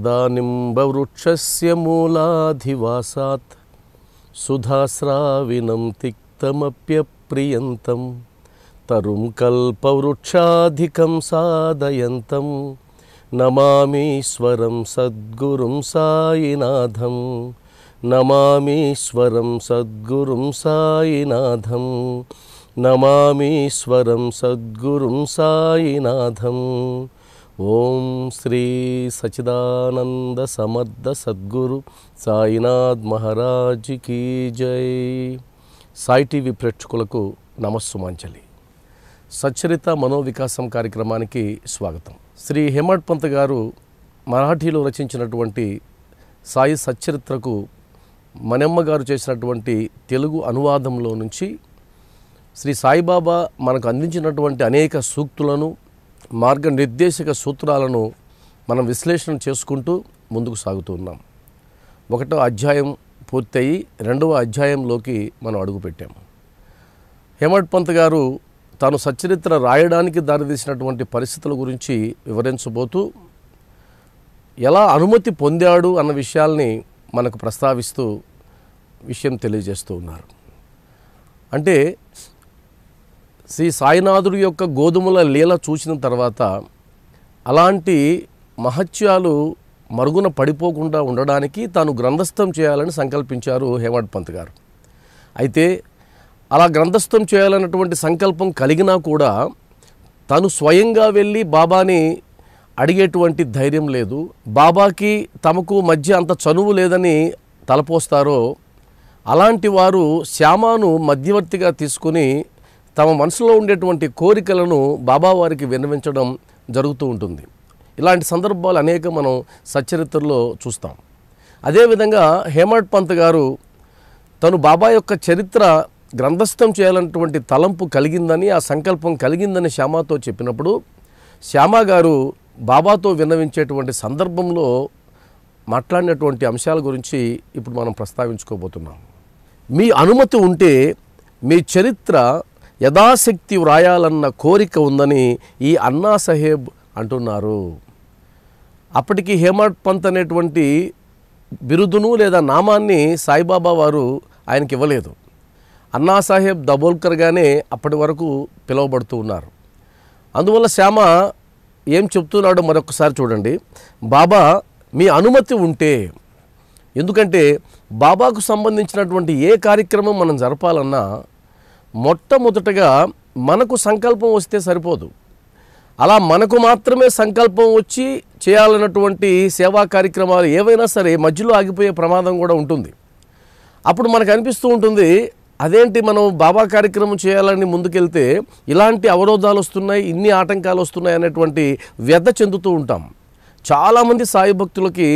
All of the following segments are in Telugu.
तदानिम्बवृक्षस्य मूलाधिवासात् सुधास्राविनं तिक्तमप्यप्रियन्तं तरुं कल्पवृक्षाधिकं साधयन्तं नमामीश्वरं सद्गुरुं सायिनाथं नमामीश्वरं सद्गुरुं सायिनाथं नमामीश्वरं सद्गुरुं सायिनाथम् ఓం శ్రీ సచిదానంద సమర్థ సద్గురు సాయినాథ్ మహారాజ్ కీ జై సాయి టీవీ ప్రేక్షకులకు నమస్సుమాంజలి సచ్చరిత మనోవికాసం కార్యక్రమానికి స్వాగతం శ్రీ హేమడ్ పంత్ గారు మరాఠీలో రచించినటువంటి సాయి సచ్చరిత్రకు మనెమ్మ గారు చేసినటువంటి తెలుగు అనువాదంలో నుంచి శ్రీ సాయిబాబా మనకు అందించినటువంటి అనేక సూక్తులను మార్గనిర్దేశక సూత్రాలను మనం విశ్లేషణ చేసుకుంటూ ముందుకు సాగుతూ ఉన్నాం ఒకటో అధ్యాయం పూర్తయి రెండవ అధ్యాయంలోకి మనం అడుగుపెట్టాము హేమడ్ పంత్ గారు తాను సచరిత్ర రాయడానికి దారితీసినటువంటి పరిస్థితుల గురించి వివరించబోతూ ఎలా అనుమతి పొందాడు అన్న విషయాల్ని మనకు ప్రస్తావిస్తూ విషయం తెలియజేస్తూ ఉన్నారు అంటే శ్రీ సాయినాథుడి యొక్క గోధుమల లీల చూసిన తర్వాత అలాంటి మహత్యాలు మరుగున పడిపోకుండా ఉండడానికి తాను గ్రంథస్థం చేయాలని సంకల్పించారు హేవాడ్ పంత్ గారు అయితే అలా గ్రంథస్థం చేయాలన్నటువంటి సంకల్పం కలిగినా కూడా తను స్వయంగా వెళ్ళి బాబాని అడిగేటువంటి ధైర్యం లేదు బాబాకి తమకు మధ్య అంత చనువు లేదని తలపోస్తారో అలాంటి వారు శ్యామాను మధ్యవర్తిగా తీసుకుని తమ మనసులో ఉండేటువంటి కోరికలను బాబావారికి విన్నవించడం జరుగుతూ ఉంటుంది ఇలాంటి సందర్భాలు అనేక మనం సచ్చరిత్రలో చూస్తాం అదేవిధంగా హేమట్ పంత్ గారు తను బాబా యొక్క చరిత్ర గ్రంథస్థం చేయాలన్నటువంటి తలంపు కలిగిందని ఆ సంకల్పం కలిగిందని శ్యామాతో చెప్పినప్పుడు శ్యామ గారు బాబాతో విన్నవించేటువంటి సందర్భంలో మాట్లాడినటువంటి అంశాల గురించి ఇప్పుడు మనం ప్రస్తావించుకోబోతున్నాం మీ అనుమతి ఉంటే మీ చరిత్ర యథాశక్తి వ్రాయాలన్న కోరిక ఉందని ఈ అన్నా సహేబ్ అంటున్నారు అప్పటికి హేమంత్ పంత్ అనేటువంటి బిరుదును లేదా నామాన్ని సాయిబాబా వారు ఆయనకి ఇవ్వలేదు అన్నా సాహెబ్ దబోల్కర్గానే అప్పటి వరకు పిలువబడుతూ ఉన్నారు అందువల్ల శ్యామ ఏం చెప్తున్నాడో మరొకసారి చూడండి బాబా మీ అనుమతి ఉంటే ఎందుకంటే బాబాకు సంబంధించినటువంటి ఏ కార్యక్రమం మనం జరపాలన్నా మొట్టమొదటగా మనకు సంకల్పం వస్తే సరిపోదు అలా మనకు మాత్రమే సంకల్పం వచ్చి చేయాలన్నటువంటి సేవా కార్యక్రమాలు ఏవైనా సరే మధ్యలో ఆగిపోయే ప్రమాదం కూడా ఉంటుంది అప్పుడు మనకు అనిపిస్తూ ఉంటుంది అదేంటి మనం బాబా కార్యక్రమం చేయాలని ముందుకెళ్తే ఇలాంటి అవరోధాలు వస్తున్నాయి ఇన్ని ఆటంకాలు వస్తున్నాయి అనేటువంటి వ్యధ చెందుతూ ఉంటాం చాలామంది సాయి భక్తులకి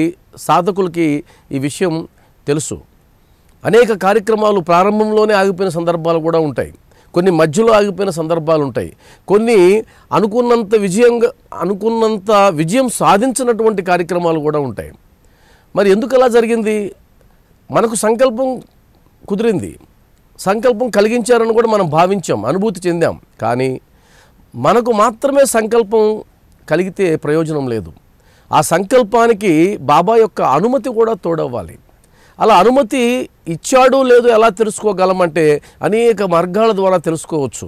సాధకులకి ఈ విషయం తెలుసు అనేక కార్యక్రమాలు ప్రారంభంలోనే ఆగిపోయిన సందర్భాలు కూడా ఉంటాయి కొన్ని మధ్యలో ఆగిపోయిన సందర్భాలు ఉంటాయి కొన్ని అనుకున్నంత విజయంగా అనుకున్నంత విజయం సాధించినటువంటి కార్యక్రమాలు కూడా ఉంటాయి మరి ఎందుకు అలా జరిగింది మనకు సంకల్పం కుదిరింది సంకల్పం కలిగించారని కూడా మనం భావించాం అనుభూతి చెందాం కానీ మనకు మాత్రమే సంకల్పం కలిగితే ప్రయోజనం లేదు ఆ సంకల్పానికి బాబా యొక్క అనుమతి కూడా తోడవ్వాలి అలా అనుమతి ఇచ్చాడు లేదు ఎలా తెలుసుకోగలమంటే అనేక మార్గాల ద్వారా తెలుసుకోవచ్చు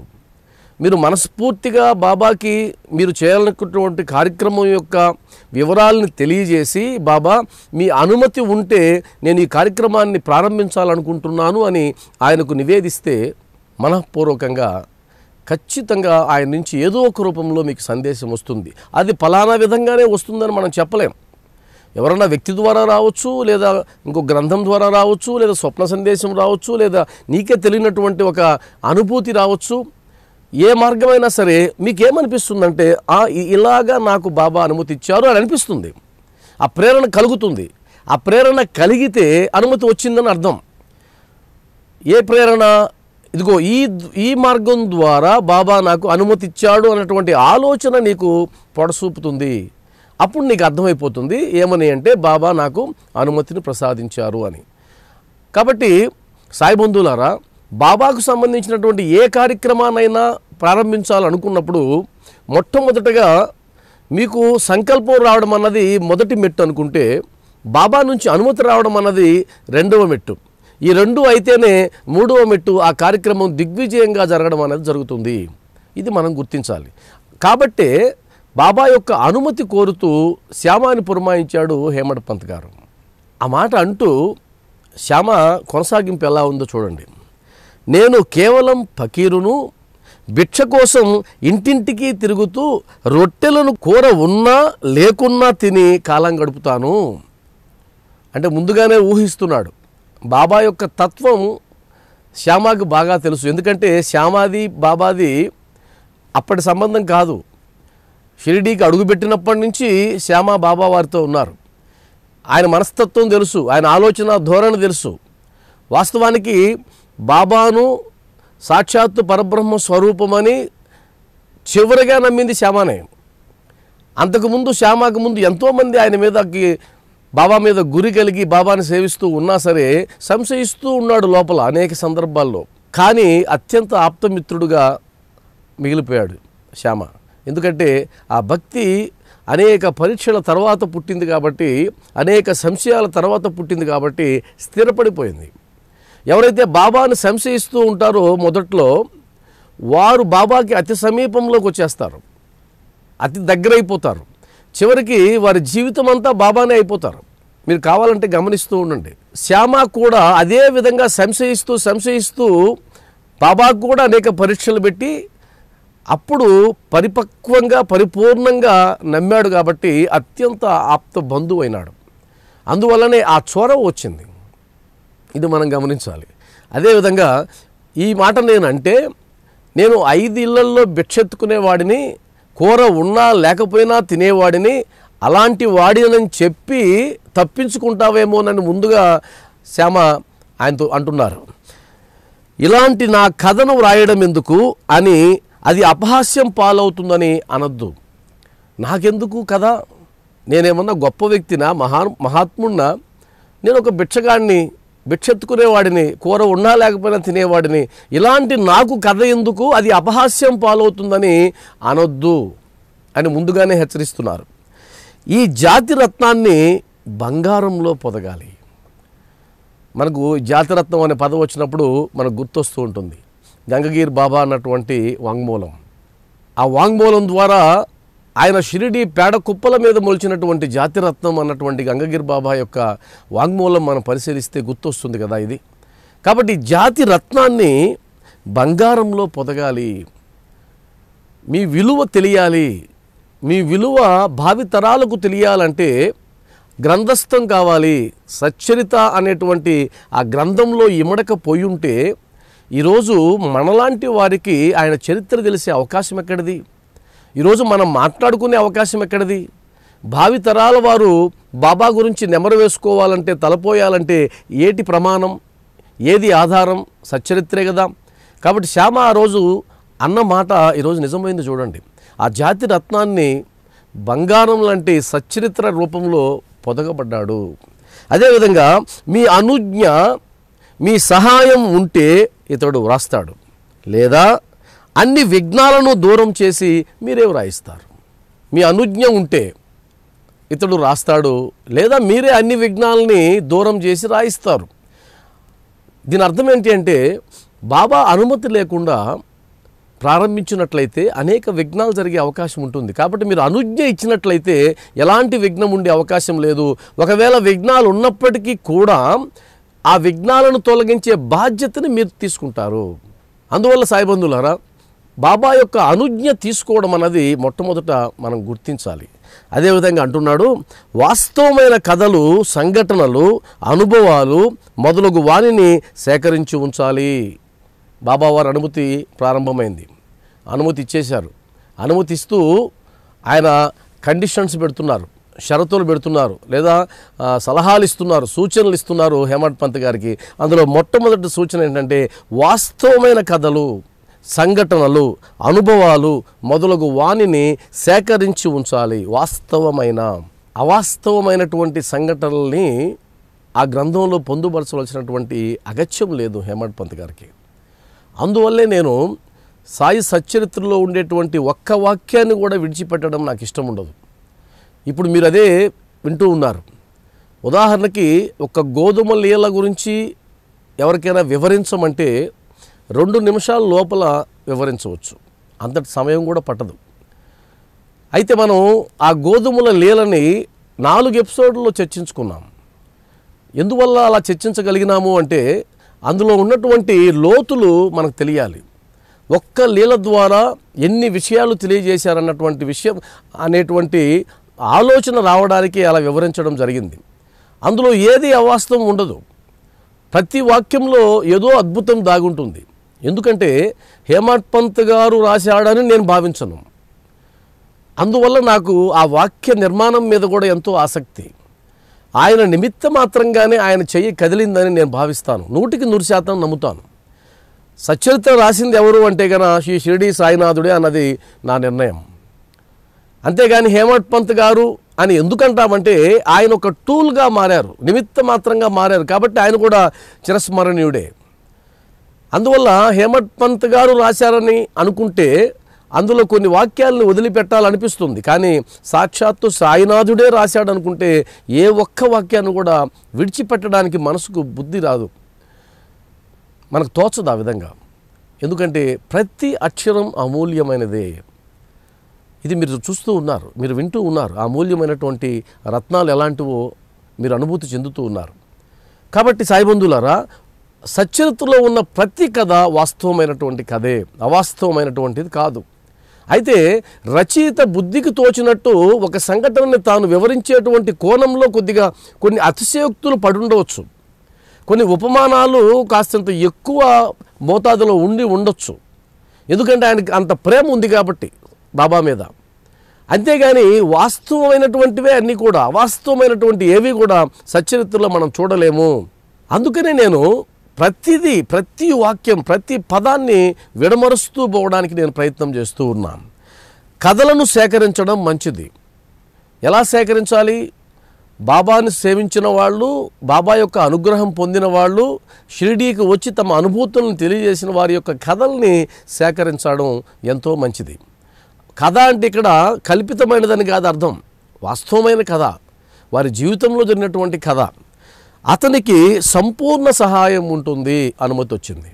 మీరు మనస్ఫూర్తిగా బాబాకి మీరు చేయాలనుకున్నటువంటి కార్యక్రమం యొక్క వివరాలను తెలియజేసి బాబా మీ అనుమతి ఉంటే నేను ఈ కార్యక్రమాన్ని ప్రారంభించాలనుకుంటున్నాను అని ఆయనకు నివేదిస్తే మనఃపూర్వకంగా ఖచ్చితంగా ఆయన నుంచి ఏదో ఒక రూపంలో మీకు సందేశం వస్తుంది అది ఫలానా విధంగానే వస్తుందని మనం చెప్పలేం ఎవరైనా వ్యక్తి ద్వారా రావచ్చు లేదా ఇంకో గ్రంథం ద్వారా రావచ్చు లేదా స్వప్న సందేశం రావచ్చు లేదా నీకే తెలియనటువంటి ఒక అనుభూతి రావచ్చు ఏ మార్గమైనా సరే మీకేమనిపిస్తుందంటే ఆ ఇలాగా నాకు బాబా అనుమతి ఇచ్చారు అని అనిపిస్తుంది ఆ ప్రేరణ కలుగుతుంది ఆ ప్రేరణ కలిగితే అనుమతి వచ్చిందని అర్థం ఏ ప్రేరణ ఇదిగో ఈ ఈ మార్గం ద్వారా బాబా నాకు అనుమతిచ్చాడు అన్నటువంటి ఆలోచన నీకు పొడసూపుతుంది అప్పుడు నీకు అర్థమైపోతుంది ఏమని అంటే బాబా నాకు అనుమతిని ప్రసాదించారు అని కాబట్టి సాయి బంధువులారా బాబాకు సంబంధించినటువంటి ఏ కార్యక్రమానైనా ప్రారంభించాలనుకున్నప్పుడు మొట్టమొదటగా మీకు సంకల్పం రావడం అన్నది మొదటి మెట్టు అనుకుంటే బాబా నుంచి అనుమతి రావడం అన్నది రెండవ మెట్టు ఈ రెండు అయితేనే మూడవ మెట్టు ఆ కార్యక్రమం దిగ్విజయంగా జరగడం అనేది జరుగుతుంది ఇది మనం గుర్తించాలి కాబట్టే బాబా యొక్క అనుమతి కోరుతూ శ్యామాని పురమాయించాడు హేమడ్ పంత్ గారు ఆ మాట అంటూ శ్యామ కొనసాగింపు ఎలా ఉందో చూడండి నేను కేవలం ఫకీరును భిక్ష కోసం ఇంటింటికి తిరుగుతూ రొట్టెలను కూర ఉన్నా లేకున్నా తిని కాలం గడుపుతాను అంటే ముందుగానే ఊహిస్తున్నాడు బాబా యొక్క తత్వం శ్యామాకి బాగా తెలుసు ఎందుకంటే శ్యామాది బాబాది అప్పటి సంబంధం కాదు షిరిడీకి అడుగుపెట్టినప్పటి నుంచి శ్యామా బాబా వారితో ఉన్నారు ఆయన మనస్తత్వం తెలుసు ఆయన ఆలోచన ధోరణి తెలుసు వాస్తవానికి బాబాను సాక్షాత్తు పరబ్రహ్మ స్వరూపమని చివరిగా నమ్మింది శ్యామానే అంతకుముందు శ్యామాకు ముందు ఎంతోమంది ఆయన మీదకి బాబా మీద గురి కలిగి బాబాని సేవిస్తూ ఉన్నా సరే సంశయిస్తూ ఉన్నాడు లోపల అనేక సందర్భాల్లో కానీ అత్యంత ఆప్తమిత్రుడుగా మిగిలిపోయాడు శ్యామ ఎందుకంటే ఆ భక్తి అనేక పరీక్షల తర్వాత పుట్టింది కాబట్టి అనేక సంశయాల తర్వాత పుట్టింది కాబట్టి స్థిరపడిపోయింది ఎవరైతే బాబాను సంశయిస్తూ ఉంటారో మొదట్లో వారు బాబాకి అతి సమీపంలోకి వచ్చేస్తారు అతి దగ్గరైపోతారు చివరికి వారి జీవితం అంతా బాబానే అయిపోతారు మీరు కావాలంటే గమనిస్తూ ఉండండి శ్యామ కూడా అదే విధంగా సంశయిస్తూ సంశయిస్తూ బాబాకు కూడా అనేక పరీక్షలు పెట్టి అప్పుడు పరిపక్వంగా పరిపూర్ణంగా నమ్మాడు కాబట్టి అత్యంత ఆప్త బంధువు అయినాడు అందువల్లనే ఆ చొరవ వచ్చింది ఇది మనం గమనించాలి అదేవిధంగా ఈ మాట నేను అంటే నేను ఐదు ఇళ్లల్లో భిక్షెత్తుకునేవాడిని కూర ఉన్నా లేకపోయినా తినేవాడిని అలాంటి వాడినని చెప్పి తప్పించుకుంటావేమోనని ముందుగా శ్యామ ఆయనతో అంటున్నారు ఇలాంటి నా కథను వ్రాయడం ఎందుకు అని అది అపహాస్యం పాలవుతుందని అనద్దు నాకెందుకు కదా నేనేమన్నా గొప్ప వ్యక్తినా మహా మహాత్మున్నా నేను ఒక భిక్షగాడిని భిక్షెత్తుకునేవాడిని కూర ఉన్నా లేకపోయినా తినేవాడిని ఇలాంటి నాకు కథ ఎందుకు అది అపహాస్యం పాలవుతుందని అనొద్దు అని ముందుగానే హెచ్చరిస్తున్నారు ఈ జాతి రత్నాన్ని బంగారంలో పొదగాలి మనకు జాతిరత్నం అనే పదం వచ్చినప్పుడు మనకు గుర్తొస్తూ ఉంటుంది గంగగీర్ బాబా అన్నటువంటి వాంగ్మూలం ఆ వాంగ్మూలం ద్వారా ఆయన షిరిడి పేడ కుప్పల మీద మొలిచినటువంటి జాతిరత్నం అన్నటువంటి గంగగిరి బాబా యొక్క వాంగ్మూలం మనం పరిశీలిస్తే గుర్తొస్తుంది కదా ఇది కాబట్టి జాతి రత్నాన్ని బంగారంలో పొదగాలి మీ విలువ తెలియాలి మీ విలువ భావితరాలకు తెలియాలంటే గ్రంథస్థం కావాలి సచ్చరిత అనేటువంటి ఆ గ్రంథంలో ఇమడకపోయుంటే ఉంటే ఈరోజు మనలాంటి వారికి ఆయన చరిత్ర తెలిసే అవకాశం ఎక్కడిది ఈరోజు మనం మాట్లాడుకునే అవకాశం ఎక్కడిది భావితరాల వారు బాబా గురించి నెమరు వేసుకోవాలంటే తలపోయాలంటే ఏటి ప్రమాణం ఏది ఆధారం సచ్చరిత్రే కదా కాబట్టి శ్యామ ఆ రోజు అన్న మాట ఈరోజు నిజమైంది చూడండి ఆ జాతి రత్నాన్ని బంగారం లాంటి సచ్చరిత్ర రూపంలో పొదగబడ్డాడు అదేవిధంగా మీ అనుజ్ఞ మీ సహాయం ఉంటే ఇతడు వ్రాస్తాడు లేదా అన్ని విఘ్నాలను దూరం చేసి మీరే వ్రాయిస్తారు మీ అనుజ్ఞ ఉంటే ఇతడు రాస్తాడు లేదా మీరే అన్ని విఘ్నాలని దూరం చేసి రాయిస్తారు దీని అర్థం ఏంటి అంటే బాబా అనుమతి లేకుండా ప్రారంభించినట్లయితే అనేక విఘ్నాలు జరిగే అవకాశం ఉంటుంది కాబట్టి మీరు అనుజ్ఞ ఇచ్చినట్లయితే ఎలాంటి విఘ్నం ఉండే అవకాశం లేదు ఒకవేళ విఘ్నాలు ఉన్నప్పటికీ కూడా ఆ విఘ్నాలను తొలగించే బాధ్యతని మీరు తీసుకుంటారు అందువల్ల సాయిబంధులారా బాబా యొక్క అనుజ్ఞ తీసుకోవడం అన్నది మొట్టమొదట మనం గుర్తించాలి అదేవిధంగా అంటున్నాడు వాస్తవమైన కథలు సంఘటనలు అనుభవాలు మొదలగు వాణిని సేకరించి ఉంచాలి బాబా వారి అనుమతి ప్రారంభమైంది అనుమతి ఇచ్చేశారు అనుమతిస్తూ ఆయన కండిషన్స్ పెడుతున్నారు షరతులు పెడుతున్నారు లేదా సలహాలు ఇస్తున్నారు సూచనలు ఇస్తున్నారు హేమంత్ పంత్ గారికి అందులో మొట్టమొదటి సూచన ఏంటంటే వాస్తవమైన కథలు సంఘటనలు అనుభవాలు మొదలగు వాణిని సేకరించి ఉంచాలి వాస్తవమైన అవాస్తవమైనటువంటి సంఘటనల్ని ఆ గ్రంథంలో పొందుపరచవలసినటువంటి అగత్యం లేదు హేమంత్ పంత్ గారికి అందువల్లే నేను సాయి సచ్చరిత్రలో ఉండేటువంటి ఒక్క వాక్యాన్ని కూడా విడిచిపెట్టడం నాకు ఇష్టం ఉండదు ఇప్పుడు మీరు అదే వింటూ ఉన్నారు ఉదాహరణకి ఒక గోధుమ లీల గురించి ఎవరికైనా వివరించమంటే రెండు నిమిషాల లోపల వివరించవచ్చు అంతటి సమయం కూడా పట్టదు అయితే మనం ఆ గోధుమల లీలని నాలుగు ఎపిసోడ్లో చర్చించుకున్నాం ఎందువల్ల అలా చర్చించగలిగినాము అంటే అందులో ఉన్నటువంటి లోతులు మనకు తెలియాలి ఒక్క లీల ద్వారా ఎన్ని విషయాలు తెలియజేశారన్నటువంటి విషయం అనేటువంటి ఆలోచన రావడానికి అలా వివరించడం జరిగింది అందులో ఏది అవాస్తవం ఉండదు ప్రతి వాక్యంలో ఏదో అద్భుతం దాగుంటుంది ఎందుకంటే హేమంత్ పంత్ గారు రాశాడని నేను భావించను అందువల్ల నాకు ఆ వాక్య నిర్మాణం మీద కూడా ఎంతో ఆసక్తి ఆయన నిమిత్త మాత్రంగానే ఆయన చెయ్యి కదిలిందని నేను భావిస్తాను నూటికి నూరు శాతం నమ్ముతాను సచరిత్ర రాసింది ఎవరు అంటే కన శ్రీ షిరిడి సాయినాథుడే అన్నది నా నిర్ణయం అంతేగాని హేమంత్ పంత్ గారు అని ఎందుకంటామంటే ఆయన ఒక టూల్గా మారారు నిమిత్త మాత్రంగా మారారు కాబట్టి ఆయన కూడా చిరస్మరణీయుడే అందువల్ల హేమంత్ పంత్ గారు రాశారని అనుకుంటే అందులో కొన్ని వాక్యాలను వదిలిపెట్టాలనిపిస్తుంది కానీ సాక్షాత్తు సాయినాథుడే రాశాడు అనుకుంటే ఏ ఒక్క వాక్యాన్ని కూడా విడిచిపెట్టడానికి మనసుకు బుద్ధి రాదు మనకు తోచదు ఆ విధంగా ఎందుకంటే ప్రతి అక్షరం అమూల్యమైనదే ఇది మీరు చూస్తూ ఉన్నారు మీరు వింటూ ఉన్నారు ఆ మూల్యమైనటువంటి రత్నాలు ఎలాంటివో మీరు అనుభూతి చెందుతూ ఉన్నారు కాబట్టి సాయిబంధులారా సచరిత్రలో ఉన్న ప్రతి కథ వాస్తవమైనటువంటి కథే అవాస్తవమైనటువంటిది కాదు అయితే రచయిత బుద్ధికి తోచినట్టు ఒక సంఘటనని తాను వివరించేటువంటి కోణంలో కొద్దిగా కొన్ని అతిశయోక్తులు పడుండవచ్చు కొన్ని ఉపమానాలు కాస్తంత ఎక్కువ మోతాదులో ఉండి ఉండొచ్చు ఎందుకంటే ఆయనకి అంత ప్రేమ ఉంది కాబట్టి బాబా మీద అంతేగాని వాస్తవమైనటువంటివే అన్నీ కూడా అవాస్తవమైనటువంటి ఏవి కూడా సచరిత్రలో మనం చూడలేము అందుకనే నేను ప్రతిదీ ప్రతి వాక్యం ప్రతి పదాన్ని విడమరుస్తూ పోవడానికి నేను ప్రయత్నం చేస్తూ ఉన్నాను కథలను సేకరించడం మంచిది ఎలా సేకరించాలి బాబాని సేవించిన వాళ్ళు బాబా యొక్క అనుగ్రహం పొందిన వాళ్ళు షిరిడీకి వచ్చి తమ అనుభూతులను తెలియజేసిన వారి యొక్క కథల్ని సేకరించడం ఎంతో మంచిది కథ అంటే ఇక్కడ కల్పితమైనదని కాదు అర్థం వాస్తవమైన కథ వారి జీవితంలో జరిగినటువంటి కథ అతనికి సంపూర్ణ సహాయం ఉంటుంది అనుమతి వచ్చింది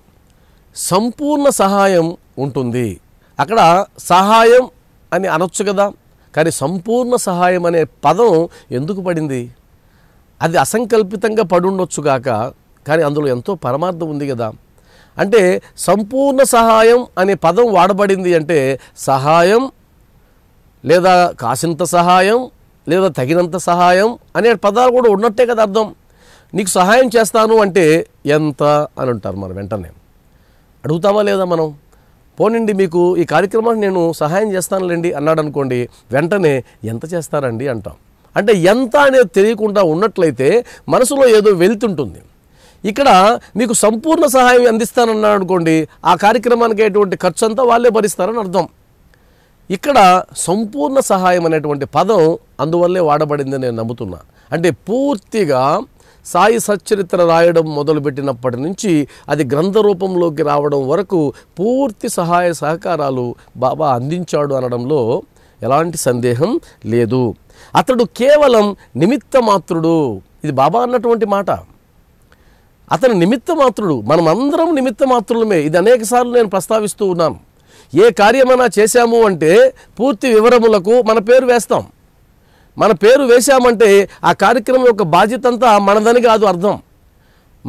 సంపూర్ణ సహాయం ఉంటుంది అక్కడ సహాయం అని అనొచ్చు కదా కానీ సంపూర్ణ సహాయం అనే పదం ఎందుకు పడింది అది అసంకల్పితంగా పడుండొచ్చుగాక కానీ అందులో ఎంతో పరమార్థం ఉంది కదా అంటే సంపూర్ణ సహాయం అనే పదం వాడబడింది అంటే సహాయం లేదా కాసినంత సహాయం లేదా తగినంత సహాయం అనే పదాలు కూడా ఉన్నట్టే కదా అర్థం నీకు సహాయం చేస్తాను అంటే ఎంత అని అంటారు మనం వెంటనే అడుగుతామా లేదా మనం పోనండి మీకు ఈ కార్యక్రమాన్ని నేను సహాయం చేస్తానులేండి అన్నాడు అనుకోండి వెంటనే ఎంత చేస్తారండి అంటాం అంటే ఎంత అనేది తెలియకుండా ఉన్నట్లయితే మనసులో ఏదో వెళ్తుంటుంది ఇక్కడ మీకు సంపూర్ణ సహాయం అందిస్తానన్నాడు అనుకోండి ఆ కార్యక్రమానికి అటువంటి ఖర్చు అంతా వాళ్ళే భరిస్తారని అర్థం ఇక్కడ సంపూర్ణ సహాయం అనేటువంటి పదం అందువల్లే వాడబడిందని నేను నమ్ముతున్నా అంటే పూర్తిగా సాయి సచ్చరిత్ర రాయడం మొదలుపెట్టినప్పటి నుంచి అది గ్రంథ రూపంలోకి రావడం వరకు పూర్తి సహాయ సహకారాలు బాబా అందించాడు అనడంలో ఎలాంటి సందేహం లేదు అతడు కేవలం నిమిత్త మాత్రుడు ఇది బాబా అన్నటువంటి మాట అతను నిమిత్త మాత్రుడు మనమందరం నిమిత్త మాత్రులమే ఇది అనేక సార్లు నేను ప్రస్తావిస్తూ ఉన్నాను ఏ కార్యమైనా చేశాము అంటే పూర్తి వివరములకు మన పేరు వేస్తాం మన పేరు వేశామంటే ఆ కార్యక్రమం యొక్క బాధ్యత అంతా మనదని కాదు అర్థం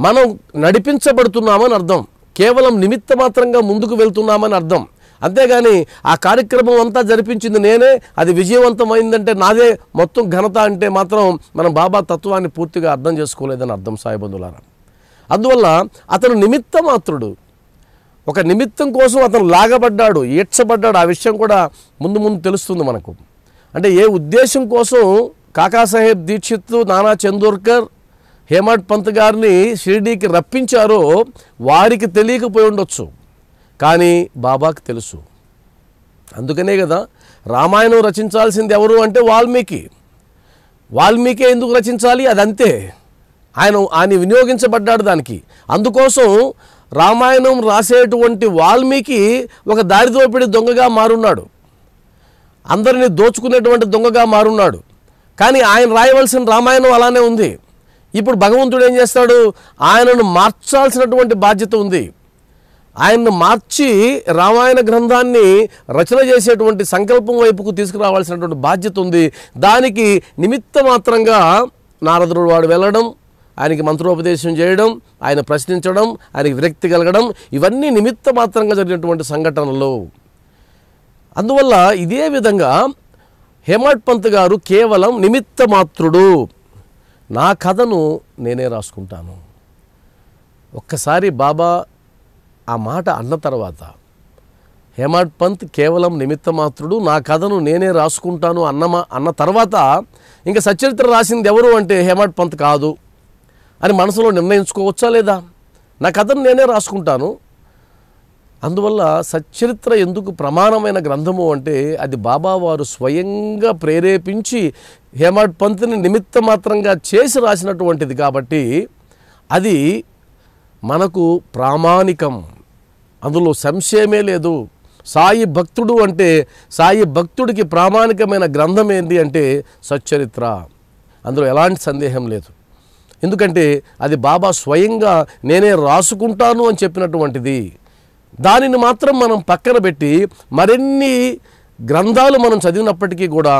మనం నడిపించబడుతున్నామని అర్థం కేవలం నిమిత్త మాత్రంగా ముందుకు వెళ్తున్నామని అర్థం అంతేగాని ఆ కార్యక్రమం అంతా జరిపించింది నేనే అది విజయవంతమైందంటే నాదే మొత్తం ఘనత అంటే మాత్రం మనం బాబా తత్వాన్ని పూర్తిగా అర్థం చేసుకోలేదని అర్థం సాయిబంధులారా అందువల్ల అతను నిమిత్త మాత్రుడు ఒక నిమిత్తం కోసం అతను లాగబడ్డాడు ఈడ్చబడ్డాడు ఆ విషయం కూడా ముందు ముందు తెలుస్తుంది మనకు అంటే ఏ ఉద్దేశం కోసం కాకాసాహెబ్ దీక్షిత్ నానా చందూర్కర్ హేమడ్ పంత్ గారిని షిరిడీకి రప్పించారో వారికి తెలియకపోయి ఉండొచ్చు కానీ బాబాకు తెలుసు అందుకనే కదా రామాయణం రచించాల్సింది ఎవరు అంటే వాల్మీకి వాల్మీకి ఎందుకు రచించాలి అదంతే ఆయన ఆయన వినియోగించబడ్డాడు దానికి అందుకోసం రామాయణం రాసేటువంటి వాల్మీకి ఒక దారిదోపిడి దొంగగా మారున్నాడు అందరిని దోచుకునేటువంటి దొంగగా మారున్నాడు కానీ ఆయన రాయవలసిన రామాయణం అలానే ఉంది ఇప్పుడు భగవంతుడు ఏం చేస్తాడు ఆయనను మార్చాల్సినటువంటి బాధ్యత ఉంది ఆయన్ను మార్చి రామాయణ గ్రంథాన్ని రచన చేసేటువంటి సంకల్పం వైపుకు తీసుకురావాల్సినటువంటి బాధ్యత ఉంది దానికి నిమిత్త మాత్రంగా నారదుడు వాడు వెళ్ళడం ఆయనకి మంత్రోపదేశం చేయడం ఆయన ప్రశ్నించడం ఆయనకి విరక్తి కలగడం ఇవన్నీ నిమిత్త మాత్రంగా జరిగినటువంటి సంఘటనలు అందువల్ల ఇదే విధంగా హేమడ్ పంత్ గారు కేవలం నిమిత్త మాత్రుడు నా కథను నేనే రాసుకుంటాను ఒక్కసారి బాబా ఆ మాట అన్న తర్వాత హేమడ్ పంత్ కేవలం నిమిత్త మాత్రుడు నా కథను నేనే రాసుకుంటాను అన్నమా అన్న తర్వాత ఇంకా సచరిత్ర రాసింది ఎవరు అంటే హేమడ్ పంత్ కాదు అని మనసులో నిర్ణయించుకోవచ్చా లేదా నా కథను నేనే రాసుకుంటాను అందువల్ల సచ్చరిత్ర ఎందుకు ప్రమాణమైన గ్రంథము అంటే అది బాబావారు స్వయంగా ప్రేరేపించి హేమాడ్ పంత్ని నిమిత్త మాత్రంగా చేసి రాసినటువంటిది కాబట్టి అది మనకు ప్రామాణికం అందులో సంశయమే లేదు సాయి భక్తుడు అంటే సాయి భక్తుడికి ప్రామాణికమైన గ్రంథం ఏంటి అంటే సచ్చరిత్ర అందులో ఎలాంటి సందేహం లేదు ఎందుకంటే అది బాబా స్వయంగా నేనే రాసుకుంటాను అని చెప్పినటువంటిది దానిని మాత్రం మనం పక్కన పెట్టి మరిన్ని గ్రంథాలు మనం చదివినప్పటికీ కూడా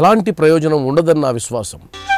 ఎలాంటి ప్రయోజనం ఉండదని నా విశ్వాసం